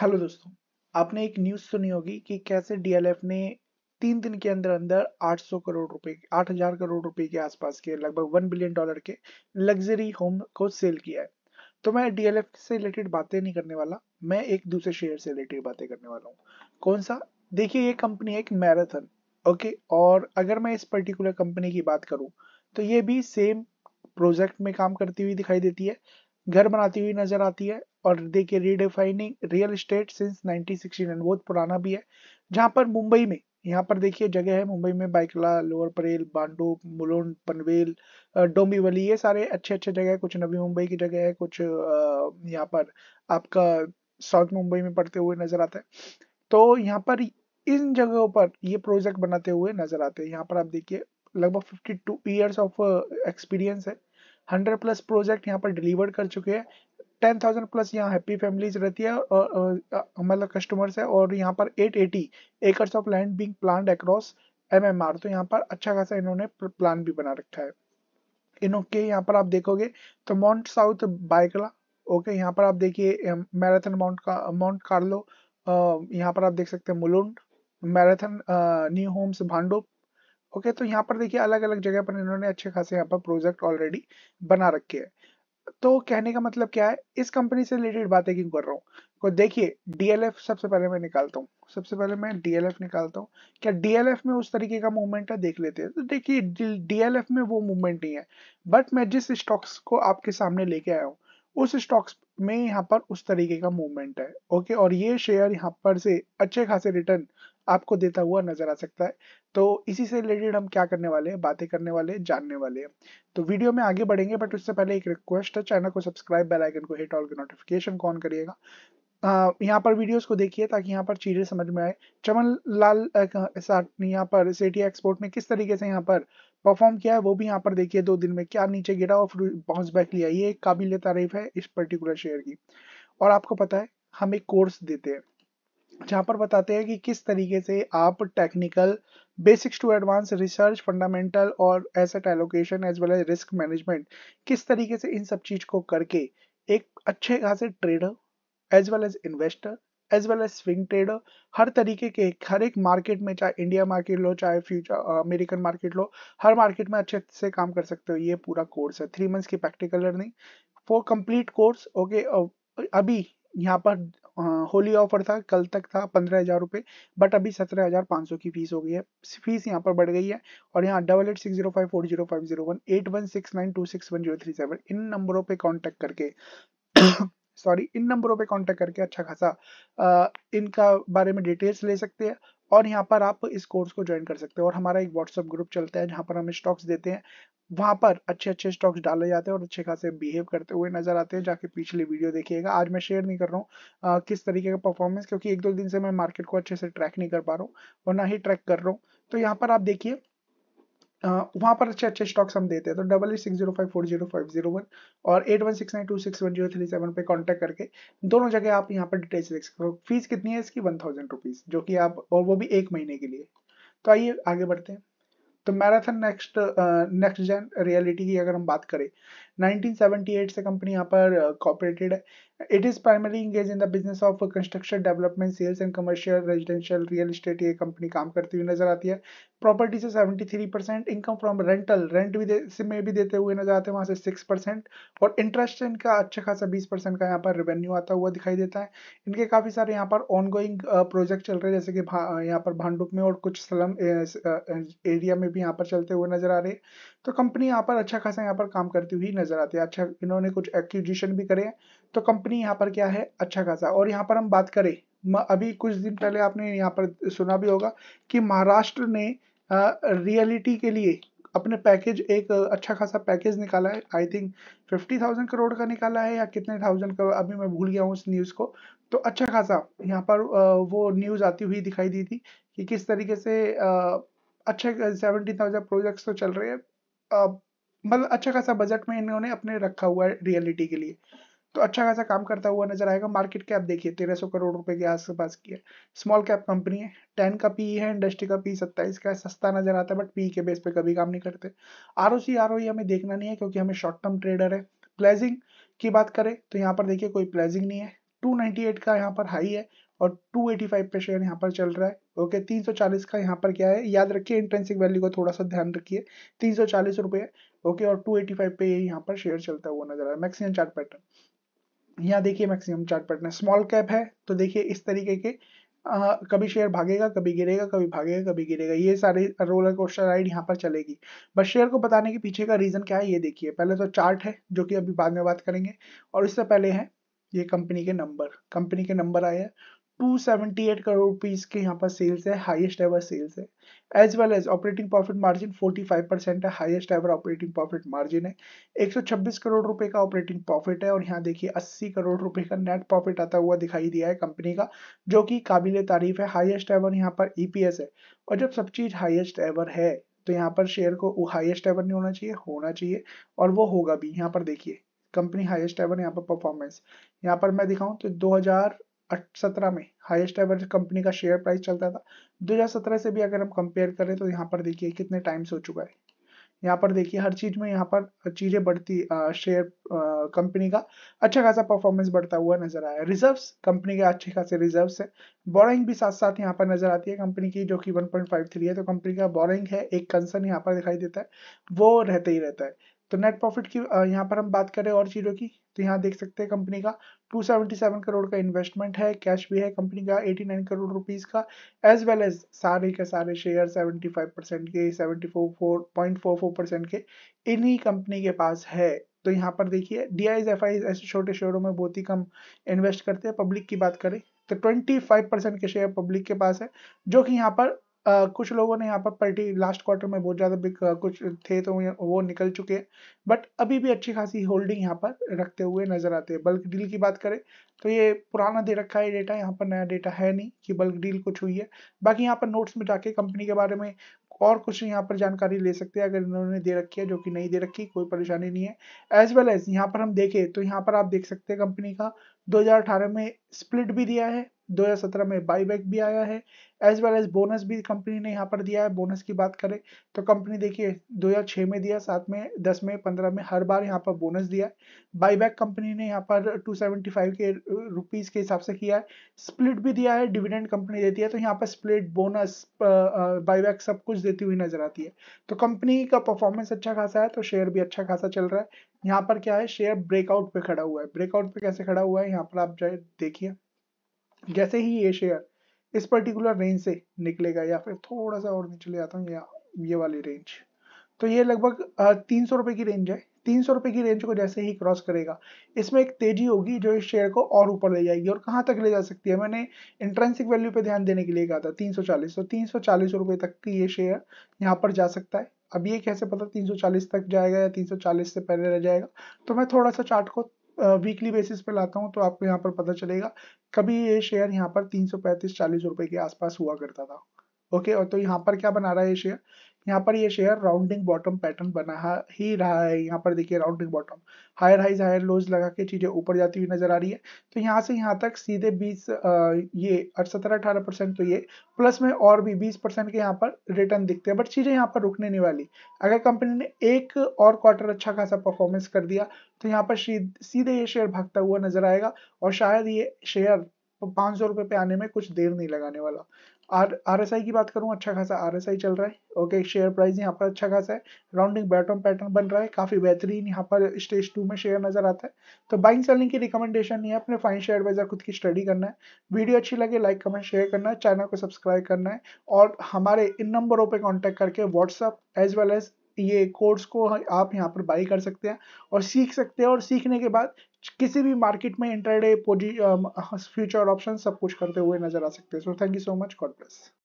hello दोस्तों आपने एक न्यूज सुनी होगी कि कैसे डीएलएफ ने तीन दिन के अंदर अंदर 800 करोड़ रुपए 8000 करोड़ रुपए के आसपास के लगभग 1 बिलियन डॉलर के लग्जरी होम को सेल किया है तो मैं डीएलएफ से रिलेटेड बातें नहीं करने वाला मैं एक दूसरे शेयर से रिलेटेड बातें करने वाला हूँ कौन सा देखिए ये कंपनी एक मैराथन ओके और अगर मैं इस पर्टिकुलर कंपनी की बात करूँ तो ये भी सेम प्रोजेक्ट में काम करती हुई दिखाई देती है घर बनाती हुई नजर आती है और देखिए रीडिफाइनिंग रियल स्टेट सिंस 1969 बहुत पुराना भी है जहां पर मुंबई में यहाँ पर देखिए जगह है मुंबई में बाइकला लोअर परेल बांडो मुलोन पनवेल डोंबिवली ये सारे अच्छे अच्छे जगह है कुछ नवी मुंबई की जगह है कुछ यहाँ पर आपका साउथ मुंबई में पड़ते हुए नजर आता है तो यहाँ पर इन जगहों पर ये प्रोजेक्ट बनाते हुए नजर आते हैं यहाँ पर आप देखिए लगभग 52 इयर्स ऑफ एक्सपीरियंस है हंड्रेड प्लस प्रोजेक्ट यहाँ पर डिलीवर कर चुके हैं टेन थाउजेंड प्लस यहाँ हैप्पी फैमिलीज रहती है मतलब कस्टमर्स है और यहाँ पर eight eighty acres of land being plan across एम तो यहाँ पर अच्छा खासा इन्होंने प्लान भी बना रखा है इनके यहाँ पर आप देखोगे तो माउंट साउथ बाइकला ओके यहाँ पर आप देखिए मैराथन माउंट का माउंट कार्लो यहाँ पर आप देख सकते हैं Mulund Marathon new homes Bhandup okay तो यहाँ पर देखिए अलग अलग जगह पर इन्होंने अच्छे खासे यहाँ पर प्रोजेक्ट ऑलरेडी बना रखे है तो कहने का मतलब क्या है इस कंपनी से रिलेटेड बातें क्यों कर रहा हूँ तो देखिए डीएलएफ सबसे पहले मैं निकालता हूँ सबसे पहले मैं डीएलएफ निकालता हूँ क्या डीएलएफ में उस तरीके का मूवमेंट है देख लेते हैं तो देखिए डीएलएफ में वो मूवमेंट नहीं है बट मैं जिस स्टॉक्स को आपके सामने लेके आया हूँ उस स्टॉक्स में यहाँ पर उस तरीके का मूवमेंट है ओके और ये शेयर यहाँ पर से अच्छे खासे रिटर्न आपको देता हुआ नजर आ सकता है तो इसी से रिलेटेड हम क्या करने वाले हैं बातें करने वाले हैं जानने वाले हैं तो वीडियो में आगे बढ़ेंगे बट उससे पहले एक रिक्वेस्ट है चैनल को सब्सक्राइब बेल आइकन को हिट ऑल के नोटिफिकेशन को ऑन करिएगा यहाँ पर वीडियोस को देखिए ताकि यहाँ पर चीज़ें समझ में आए चमन लाल यहाँ पर सेटी एक्सपोर्ट में किस तरीके से यहाँ पर परफॉर्म किया है वो भी यहाँ पर देखिए दो दिन में क्या नीचे गिरा और बाउंस बैक लिया ये एक काबिल तारीफ है इस पर्टिकुलर शेयर की और आपको पता है हम एक कोर्स देते हैं जहाँ पर बताते हैं कि किस तरीके से आप technical basics to advance research fundamental और asset allocation as well as risk management किस तरीके से इन सब चीज को करके एक अच्छे खासे trader as well as investor as well as swing trader हर तरीके के हर एक मार्केट में चाहे इंडिया मार्केट लो चाहे फ्यूचर अमेरिकन मार्केट लो हर मार्केट में अच्छे से काम कर सकते हो ये पूरा कोर्स है थ्री मंथ्स की practical learning for complete course okay अभी यहाँ पर होली ऑफर था कल तक था पंद्रह हज़ार रुपये बट अभी सत्रह हज़ार पाँच सौ की फीस हो गई है फीस यहाँ पर बढ़ गई है और यहाँ double eight six zero five four zero five zero one eight one six nine two six one zero three seven इन नंबरों पे कांटेक्ट करके सॉरी इन नंबरों पे कांटेक्ट करके अच्छा खासा इनका बारे में डिटेल्स ले सकते हैं और यहाँ पर आप इस कोर्स को ज्वाइन कर सकते हैं और हमारा एक व्हाट्सअप ग्रुप चलता है जहाँ पर हम स्टॉक्स देते हैं वहाँ पर अच्छे अच्छे स्टॉक्स डाले जाते हैं और अच्छे खासे बिहेव करते हुए नजर आते हैं जाके पिछली वीडियो देखिएगा आज मैं शेयर नहीं कर रहा हूँ किस तरीके का परफॉर्मेंस क्योंकि एक दो दिन से मैं मार्केट को अच्छे से ट्रैक नहीं कर पा रहा हूँ और ना ही ट्रैक कर रहा हूँ तो यहाँ पर आप देखिए वहाँ पर अच्छे अच्छे स्टॉक्स हम देते हैं तो double eight six zero five four zero five zero one और eight one six nine two six one zero three seven पर कॉन्टैक्ट करके दोनों जगह आप यहाँ पर डिटेल्स देख सकते हो फीस कितनी है इसकी वन थाउजेंड रुपीज़ जो कि आप और वो भी एक महीने के लिए तो आइए आगे बढ़ते हैं तो Marathon next nextgen realty की अगर हम बात करें 1978 से कंपनी यहाँ पर कॉपरेटेड uh, है it is primary engage in the business of construction development sales and commercial residential real estate ये कंपनी काम करती हुई नजर आती है प्रॉपर्टी से 73 percent income from rental rent भी दे, में भी देते हुए नजर आते हैं वहाँ से 6 परसेंट और इंटरेस्ट इनका अच्छा खासा बीस परसेंट का यहाँ पर रेवेन्यू आता हुआ दिखाई देता है इनके काफ़ी सारे यहाँ पर ऑनगोइंग प्रोजेक्ट uh, चल रहे हैं जैसे कि uh, यहाँ पर भांडुप में और कुछ स्लम एरिया में भी यहाँ पर चलते हुए नजर आ रहे हैं तो कंपनी यहाँ पर अच्छा खासा यहाँ पर काम करती हुई नजर नजर आते हैं अच्छा इन्होंने कुछ एक्विजिशन भी करे हैं तो कंपनी यहाँ पर क्या है अच्छा खासा और यहाँ पर हम बात करें अभी कुछ दिन पहले आपने यहाँ पर सुना भी होगा कि महाराष्ट्र ने रियलिटी के लिए अपने पैकेज एक अच्छा खासा पैकेज निकाला है I think fifty thousand crore का निकाला है या कितने थाउजेंड करोड़ अभी मैं भूल गया हूँ उस न्यूज़ को तो अच्छा खासा यहाँ पर वो न्यूज़ आती हुई दिखाई दी थी कि किस तरीके से अच्छे सेवेंटी थाउजेंड प्रोजेक्ट्स तो चल रहे हैं मतलब अच्छा खासा बजट में इन्होंने अपने रखा हुआ है रियलिटी के लिए तो अच्छा खासा काम करता हुआ नजर आएगा मार्केट कैप देखिए तेरह सौ करोड़ रुपए के आसपास की है स्मॉल कैप कंपनी है टेन का पी e है इंडस्ट्री का पी सत्ताईस का सस्ता नजर आता है बट पी e के बेस पे कभी काम नहीं करते R O C R O हमें देखना नहीं है क्योंकि हमें शॉर्ट टर्म ट्रेडर है प्लेजिंग की बात करें तो यहाँ पर देखिए कोई प्लेजिंग नहीं है टू का यहाँ पर हाई है और 285 पे शेयर यहाँ पर चल रहा है ओके 340 का यहाँ पर क्या है याद रखिए इंट्रेंसिक वैल्यू को थोड़ा सा ध्यान रखिए तीन सौ ओके और 285 पे यहाँ पर शेयर चलता हुआ नजर आ रहा है मैक्सिमम चार्ट पैटर्न यहाँ देखिए maximum chart pattern small cap है तो देखिए इस तरीके के आ, कभी शेयर भागेगा कभी गिरेगा कभी भागेगा कभी गिरेगा ये सारे रोलर कोस्टर राइड यहाँ पर चलेगी बस शेयर को बताने के पीछे का रीजन क्या है ये देखिए पहले तो चार्ट है जो कि अभी बाद में बात करेंगे और इससे पहले है ये कंपनी के नंबर कंपनी के नंबर आए हैं 278 करोड़ रुपीज के यहाँ पर सेल्स है हाईएस्ट एवर सेल्स है as well as operating profit margin 45 percent है highest ever operating profit margin है 126 करोड़ रुपए का ऑपरेटिंग प्रॉफिट है और यहाँ देखिए 80 करोड़ रुपए का नेट प्रॉफिट आता हुआ दिखाई दिया है कंपनी का जो की काबिल तारीफ है हाइएस्ट एवर यहाँ पर ईपीएस e है और जब सब चीज हाइएस्ट एवर है तो यहाँ पर शेयर को हाइएस्ट एवर नहीं होना चाहिए होना चाहिए और वो होगा भी यहाँ पर देखिए कंपनी हाईएस्ट एवर यहाँ पर परफॉर्मेंस यहाँ पर मैं दिखाऊं तो 2017 में हाईएस्ट एवरेज कंपनी का शेयर प्राइस चलता था 2017 से भी अगर हम कंपेयर करें तो यहाँ पर देखिए कितने टाइम्स हो चुका है यहाँ पर देखिए हर चीज में यहाँ पर चीजें बढ़ती शेयर कंपनी का अच्छा खासा परफॉर्मेंस बढ़ता हुआ नजर आया रिजर्व कंपनी के अच्छे खासे रिजर्व है बोरिंग भी साथ साथ यहाँ पर नजर आती है कंपनी की जो कि 1.53 है तो कंपनी का बोरिंग है एक कंसर्न यहाँ पर दिखाई देता है वो रहते ही रहता है तो नेट प्रॉफिट की यहाँ पर हम बात करें और चीज़ों की तो यहाँ देख सकते हैं कंपनी का 277 करोड़ का इन्वेस्टमेंट है कैश भी है कंपनी का 89 करोड़ रुपीस का एज वेल एज सारे के सारे शेयर 75 परसेंट के 74.44 परसेंट के इन्हीं कंपनी के पास है तो यहाँ पर देखिए डी आईज एफ आई ऐसे छोटे शेयरों में बहुत ही कम इन्वेस्ट करते हैं पब्लिक की बात करें तो 25 परसेंट के शेयर पब्लिक के पास है जो कि यहाँ पर Uh, कुछ लोगों ने यहाँ पर पार्टी लास्ट क्वार्टर में बहुत ज़्यादा बिक कुछ थे तो वो निकल चुके हैं बट अभी भी अच्छी खासी होल्डिंग यहाँ पर रखते हुए नज़र आते हैं बल्क डील की बात करें तो ये पुराना दे रखा है डेटा यहाँ पर नया डेटा है नहीं कि बल्क डील कुछ हुई है बाकी यहाँ पर नोट्स में जाके कंपनी के बारे में और कुछ यहाँ पर जानकारी ले सकते हैं अगर इन्होंने दे रखी है जो कि नहीं दे रखी कोई परेशानी नहीं है एज वेल एज यहाँ पर हम देखें तो यहाँ पर आप देख सकते हैं कंपनी का 2018 में स्प्लिट भी दिया है 2017 में बाईबैक भी आया है एज वेल एज बोनस भी कंपनी ने यहाँ पर दिया है बोनस की बात करें तो कंपनी देखिए 2006 में दिया सात में दस में पंद्रह में हर बार यहाँ पर बोनस दिया है बाईबैक कंपनी ने यहाँ पर 275 के रुपीस के हिसाब से किया है स्प्लिट भी दिया है डिविडेंड कंपनी देती है तो यहाँ पर स्प्लिट बोनस बाईबैक सब कुछ देती हुई नजर आती है तो कंपनी का परफॉर्मेंस अच्छा खासा है तो शेयर भी अच्छा खासा चल रहा है यहाँ पर क्या है शेयर ब्रेकआउट पे खड़ा हुआ है ब्रेकआउट पे कैसे खड़ा हुआ है यहाँ पर आप जो देखिए जैसे ही ये शेयर इस पर्टिकुलर रेंज से निकलेगा या फिर थोड़ा सा और नीचे ले जाता हूँ या ये वाली रेंज तो ये लगभग तीन सौ रुपये की रेंज है तीन सौ रुपये की रेंज को जैसे ही क्रॉस करेगा इसमें एक तेजी होगी जो इस शेयर को और ऊपर ले जाएगी और कहाँ तक ले जा सकती है मैंने इंट्रेंसिक वैल्यू पे ध्यान देने के लिए कहा था तीन सौ चालीस तो तीन सौ चालीस रुपये तक की ये शेयर यहाँ पर जा सकता है अब ये कैसे पता तीन सौ चालीस तक जाएगा या तीन सौ चालीस से पहले रह जाएगा तो मैं थोड़ा सा चार्ट को वीकली बेसिस पर लाता हूँ तो आपको यहाँ पर पता चलेगा कभी ये शेयर यहाँ पर तीन सौ पैंतीस चालीस रुपए के आसपास हुआ करता था ओके और तो यहाँ पर क्या बना रहा है ये शेयर यहाँ पर ये शेयर राउंडिंग बॉटम पैटर्न बना ही रहा है यहाँ पर देखिए rounding bottom higher highs higher lows लगा के चीजें ऊपर जाती हुई नजर आ रही है तो यहाँ से यहाँ तक सीधे 20 ये सत्रह अठारह परसेंट तो ये प्लस में और भी 20 परसेंट के यहाँ पर रिटर्न दिखते हैं बट चीजें यहाँ पर रुकने नहीं वाली अगर कंपनी ने एक और क्वार्टर अच्छा खासा परफॉर्मेंस कर दिया तो यहाँ पर सीधे ये शेयर भागता हुआ नजर आएगा और शायद ये शेयर और तो पांच सौ रुपए पे आने में कुछ देर नहीं लगाने वाला आर एस आई की बात करूं अच्छा खासा आर एस आई चल रहा है ओके शेयर प्राइस यहाँ पर अच्छा खासा है राउंडिंग बॉटम पैटर्न बन रहा है काफ़ी बेहतरीन यहाँ पर स्टेज टू में शेयर नजर आता है तो बाइंग सेलिंग की रिकमेंडेशन नहीं है अपने फाइन शेयर एडवाइजर खुद की स्टडी करना है वीडियो अच्छी लगे लाइक कमेंट शेयर करना है चैनल को सब्सक्राइब करना है और हमारे इन नंबरों पर कॉन्टेक्ट करके व्हाट्सअप एज वेल एज ये कोर्स को आप यहाँ पर बाई कर सकते हैं और सीख सकते हैं और सीखने के बाद किसी भी मार्केट में इंटरडे फ्यूचर ऑप्शन सब कुछ करते हुए नजर आ सकते हैं so thank you so much God bless